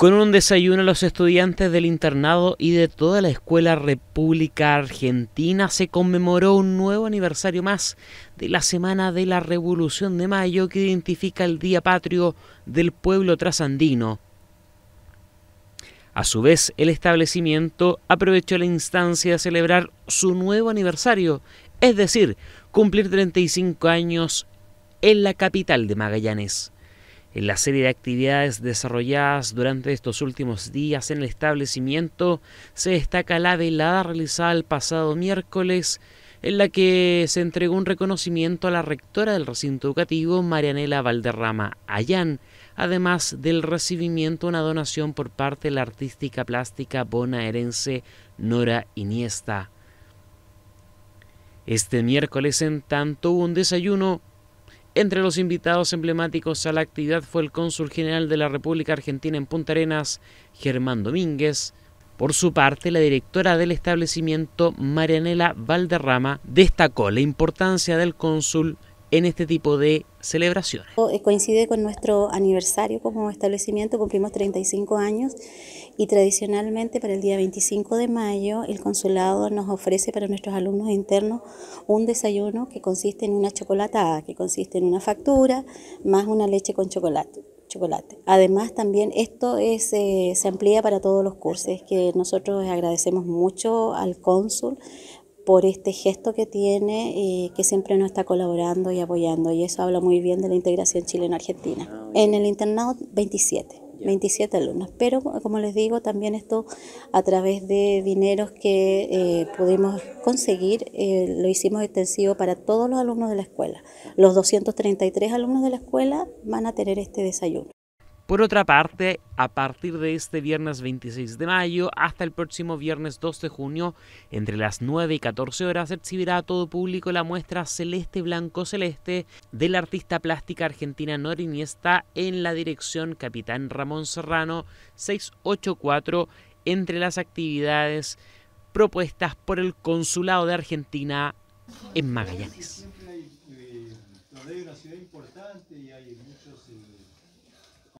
con un desayuno a los estudiantes del internado y de toda la Escuela República Argentina se conmemoró un nuevo aniversario más de la Semana de la Revolución de Mayo que identifica el Día Patrio del pueblo trasandino. A su vez, el establecimiento aprovechó la instancia de celebrar su nuevo aniversario, es decir, cumplir 35 años en la capital de Magallanes. En la serie de actividades desarrolladas durante estos últimos días en el establecimiento se destaca la velada realizada el pasado miércoles en la que se entregó un reconocimiento a la rectora del recinto educativo, Marianela Valderrama Ayán, además del recibimiento una donación por parte de la artística plástica bonaerense Nora Iniesta. Este miércoles, en tanto, hubo un desayuno entre los invitados emblemáticos a la actividad fue el cónsul general de la República Argentina en Punta Arenas, Germán Domínguez. Por su parte, la directora del establecimiento, Marianela Valderrama, destacó la importancia del cónsul en este tipo de celebraciones. Eh, coincide con nuestro aniversario como establecimiento, cumplimos 35 años y tradicionalmente para el día 25 de mayo el consulado nos ofrece para nuestros alumnos internos un desayuno que consiste en una chocolatada, que consiste en una factura más una leche con chocolate chocolate. Además, también esto es, eh, se amplía para todos los cursos, que nosotros agradecemos mucho al cónsul por este gesto que tiene, eh, que siempre nos está colaborando y apoyando. Y eso habla muy bien de la integración chilena-argentina. Ah, en el internado, 27. 27 alumnos. Pero, como les digo, también esto a través de dineros que eh, pudimos conseguir, eh, lo hicimos extensivo para todos los alumnos de la escuela. Los 233 alumnos de la escuela van a tener este desayuno. Por otra parte, a partir de este viernes 26 de mayo hasta el próximo viernes 2 de junio, entre las 9 y 14 horas, exhibirá a todo público la muestra Celeste Blanco Celeste de la artista plástica argentina Noriniesta en la dirección Capitán Ramón Serrano 684 entre las actividades propuestas por el Consulado de Argentina en Magallanes. Eh,